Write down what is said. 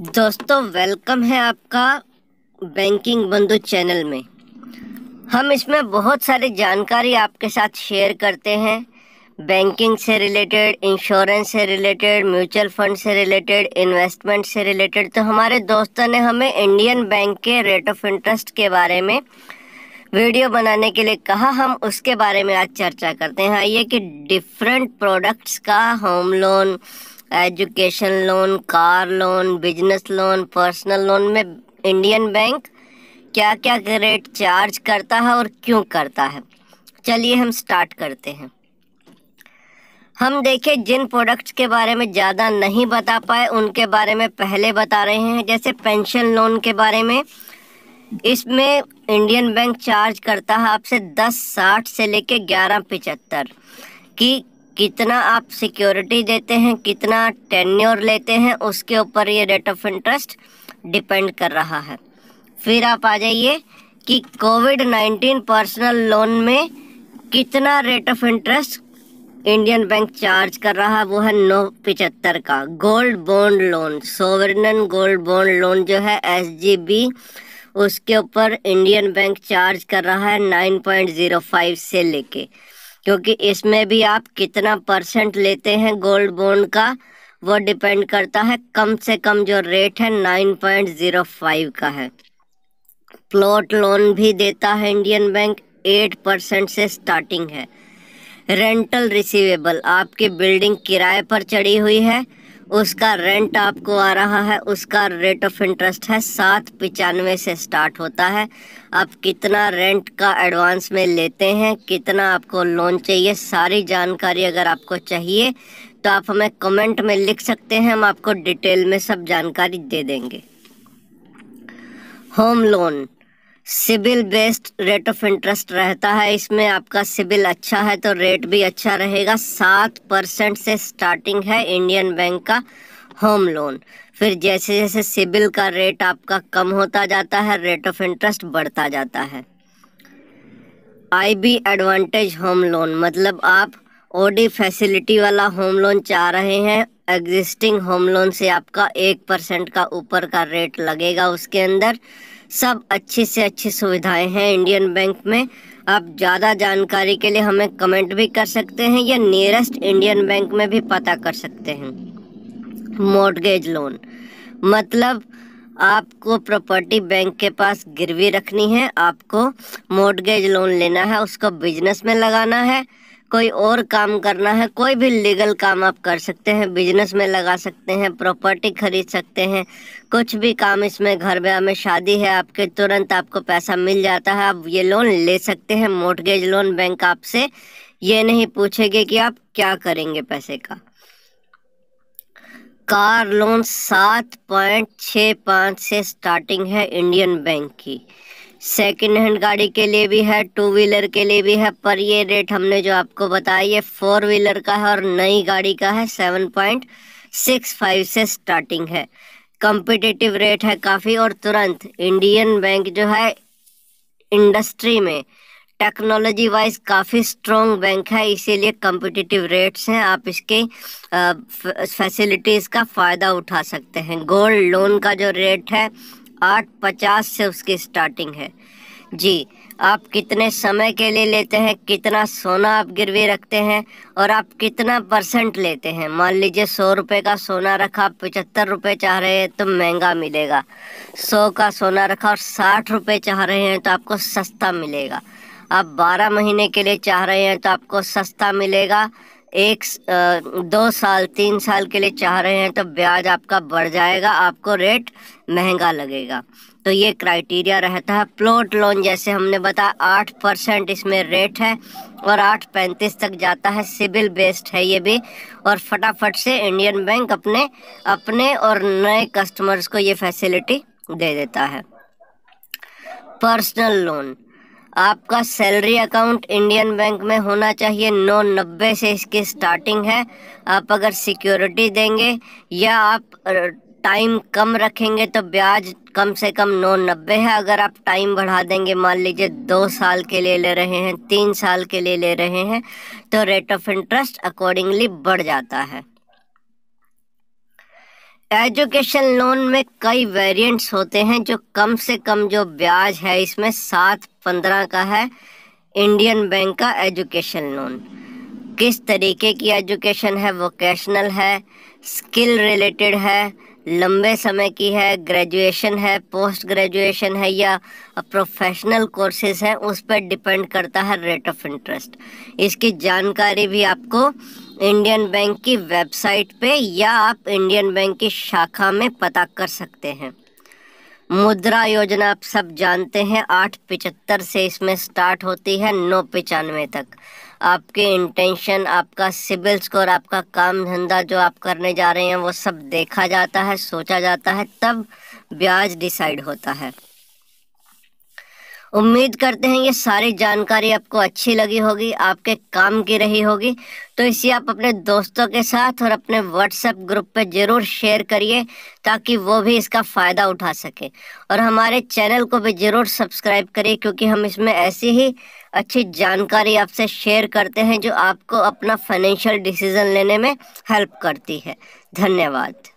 दोस्तों वेलकम है आपका बैंकिंग बंधु चैनल में हम इसमें बहुत सारी जानकारी आपके साथ शेयर करते हैं बैंकिंग से रिलेटेड इंश्योरेंस से रिलेटेड म्यूचुअल फंड से रिलेटेड इन्वेस्टमेंट से रिलेटेड तो हमारे दोस्तों ने हमें इंडियन बैंक के रेट ऑफ इंटरेस्ट के बारे में वीडियो बनाने के लिए कहा हम उसके बारे में आज चर्चा करते हैं आइए कि डिफरेंट प्रोडक्ट्स का home loan education loan car loan business loan personal loan में इंडियन बैंक क्या क्या रेट चार्ज करता है और क्यों करता है चलिए हम स्टार्ट करते हैं हम देखें जिन प्रोडक्ट्स के बारे में ज़्यादा नहीं बता पाए उनके बारे में पहले बता रहे हैं जैसे पेंशन लोन के बारे में इसमें इंडियन बैंक चार्ज करता है आपसे दस साठ से लेके ग्यारह पचहत्तर कि कितना आप सिक्योरिटी देते हैं कितना टेन्योर लेते हैं उसके ऊपर ये रेट ऑफ इंटरेस्ट डिपेंड कर रहा है फिर आप आ जाइए कि कोविड नाइन्टीन पर्सनल लोन में कितना rate of interest Indian bank charge कर रहा है वो है नौ पिचहत्तर का gold bond loan sovereign gold bond loan जो है एस उसके ऊपर इंडियन बैंक चार्ज कर रहा है नाइन पॉइंट जीरो फाइव से लेके क्योंकि इसमें भी आप कितना परसेंट लेते हैं गोल्ड बॉन्ड का वो डिपेंड करता है कम से कम जो रेट है नाइन पॉइंट ज़ीरो फाइव का है प्लॉट लोन भी देता है इंडियन बैंक एट परसेंट से स्टार्टिंग है रेंटल रिसीवेबल आपकी बिल्डिंग किराए पर चढ़ी हुई है उसका रेंट आपको आ रहा है उसका रेट ऑफ इंटरेस्ट है सात पचानवे से स्टार्ट होता है आप कितना रेंट का एडवांस में लेते हैं कितना आपको लोन चाहिए सारी जानकारी अगर आपको चाहिए तो आप हमें कमेंट में लिख सकते हैं हम आपको डिटेल में सब जानकारी दे देंगे home loan CIBIL based rate of interest रहता है इसमें आपका सिबिल अच्छा है तो रेट भी अच्छा रहेगा सात परसेंट से स्टार्टिंग है इंडियन बैंक का होम लोन फिर जैसे जैसे सिबिल का रेट आपका कम होता जाता है रेट ऑफ इंटरेस्ट बढ़ता जाता है I B advantage home loan मतलब आप ओडी फैसिलिटी वाला होम लोन चाह रहे हैं एग्जिस्टिंग होम लोन से आपका एक परसेंट का ऊपर का रेट लगेगा उसके अंदर सब अच्छी से अच्छी सुविधाएं हैं इंडियन बैंक में आप ज़्यादा जानकारी के लिए हमें कमेंट भी कर सकते हैं या नियरेस्ट इंडियन बैंक में भी पता कर सकते हैं मोटगेज लोन मतलब आपको प्रॉपर्टी बैंक के पास गिरवी रखनी है आपको मोटगेज लोन लेना है उसको बिजनेस में लगाना है कोई और काम करना है कोई भी लीगल काम आप कर सकते हैं बिजनेस में लगा सकते हैं प्रॉपर्टी खरीद सकते हैं कुछ भी काम इसमें घर ब्याह में शादी है आपके तुरंत आपको पैसा मिल जाता है आप ये लोन ले सकते हैं मोटगेज लोन बैंक आपसे ये नहीं पूछेंगे कि आप क्या करेंगे पैसे का कार लोन सात पॉइंट छः पाँच से स्टार्टिंग है इंडियन बैंक की सेकेंड हैंड गाड़ी के लिए भी है टू व्हीलर के लिए भी है पर ये रेट हमने जो आपको बताया ये फोर व्हीलर का है और नई गाड़ी का है सेवन पॉइंट सिक्स फाइव से स्टार्टिंग है कॉम्पिटिटिव रेट है काफ़ी और तुरंत इंडियन बैंक जो है इंडस्ट्री में टेक्नोलॉजी वाइज काफ़ी स्ट्रॉन्ग बैंक है इसीलिए कम्पिटिटिव रेट्स हैं आप इसके फैसिलिटीज़ का फ़ायदा उठा सकते हैं गोल्ड लोन का जो रेट है आठ पचास से उसकी स्टार्टिंग है जी आप कितने समय के लिए लेते हैं कितना सोना आप गिरवी रखते हैं और आप कितना परसेंट लेते हैं मान लीजिए सौ रुपये का सोना रखा आप पचहत्तर रुपये चाह रहे हैं तो महंगा मिलेगा सौ का सोना रखा और साठ रुपये चाह रहे हैं तो आपको सस्ता मिलेगा आप बारह महीने के लिए चाह रहे हैं तो आपको सस्ता मिलेगा एक दो साल तीन साल के लिए चाह रहे हैं तो ब्याज आपका बढ़ जाएगा आपको रेट महंगा लगेगा तो ये क्राइटेरिया रहता है प्लॉट लोन जैसे हमने बताया आठ परसेंट इसमें रेट है और आठ पैंतीस तक जाता है सिविल बेस्ड है ये भी और फटाफट से इंडियन बैंक अपने अपने और नए कस्टमर्स को ये फैसिलिटी दे देता है पर्सनल लोन आपका सैलरी अकाउंट इंडियन बैंक में होना चाहिए नौ नब्बे से इसकी स्टार्टिंग है आप अगर सिक्योरिटी देंगे या आप टाइम कम रखेंगे तो ब्याज कम से कम नौ नब्बे है अगर आप टाइम बढ़ा देंगे मान लीजिए दो साल के लिए ले रहे हैं तीन साल के लिए ले रहे हैं तो रेट ऑफ इंटरेस्ट अकॉर्डिंगली बढ़ जाता है एजुकेशन लोन में कई वेरिएंट्स होते हैं जो कम से कम जो ब्याज है इसमें सात पंद्रह का है इंडियन बैंक का एजुकेशन लोन किस तरीके की एजुकेशन है वोकेशनल है स्किल रिलेटेड है लंबे समय की है ग्रेजुएशन है पोस्ट ग्रेजुएशन है या प्रोफेशनल कोर्सेज हैं उस पर डिपेंड करता है रेट ऑफ इंटरेस्ट इसकी जानकारी भी आपको इंडियन बैंक की वेबसाइट पे या आप इंडियन बैंक की शाखा में पता कर सकते हैं मुद्रा योजना आप सब जानते हैं आठ पिचहत्तर से इसमें स्टार्ट होती है नौ पचानवे तक आपके इंटेंशन आपका सिविल स्कोर आपका काम धंधा जो आप करने जा रहे हैं वो सब देखा जाता है सोचा जाता है तब ब्याज डिसाइड होता है उम्मीद करते हैं ये सारी जानकारी आपको अच्छी लगी होगी आपके काम की रही होगी तो इसे आप अपने दोस्तों के साथ और अपने व्हाट्सएप ग्रुप पे ज़रूर शेयर करिए ताकि वो भी इसका फ़ायदा उठा सके और हमारे चैनल को भी ज़रूर सब्सक्राइब करिए क्योंकि हम इसमें ऐसी ही अच्छी जानकारी आपसे शेयर करते हैं जो आपको अपना फाइनेंशियल डिसीज़न लेने में हेल्प करती है धन्यवाद